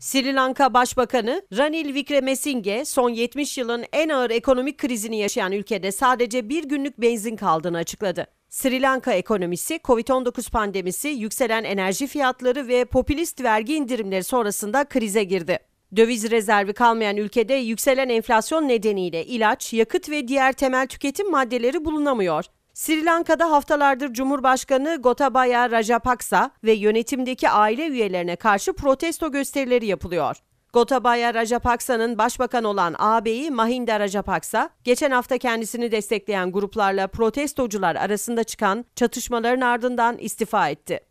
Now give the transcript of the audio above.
Sri Lanka Başbakanı Ranil Wickremesinghe, son 70 yılın en ağır ekonomik krizini yaşayan ülkede sadece bir günlük benzin kaldığını açıkladı. Sri Lanka ekonomisi, Covid-19 pandemisi, yükselen enerji fiyatları ve popülist vergi indirimleri sonrasında krize girdi. Döviz rezervi kalmayan ülkede yükselen enflasyon nedeniyle ilaç, yakıt ve diğer temel tüketim maddeleri bulunamıyor. Sri Lanka'da haftalardır Cumhurbaşkanı Gotabaya Rajapaksa ve yönetimdeki aile üyelerine karşı protesto gösterileri yapılıyor. Gotabaya Rajapaksa'nın başbakan olan ağabeyi Mahinda Rajapaksa, geçen hafta kendisini destekleyen gruplarla protestocular arasında çıkan çatışmaların ardından istifa etti.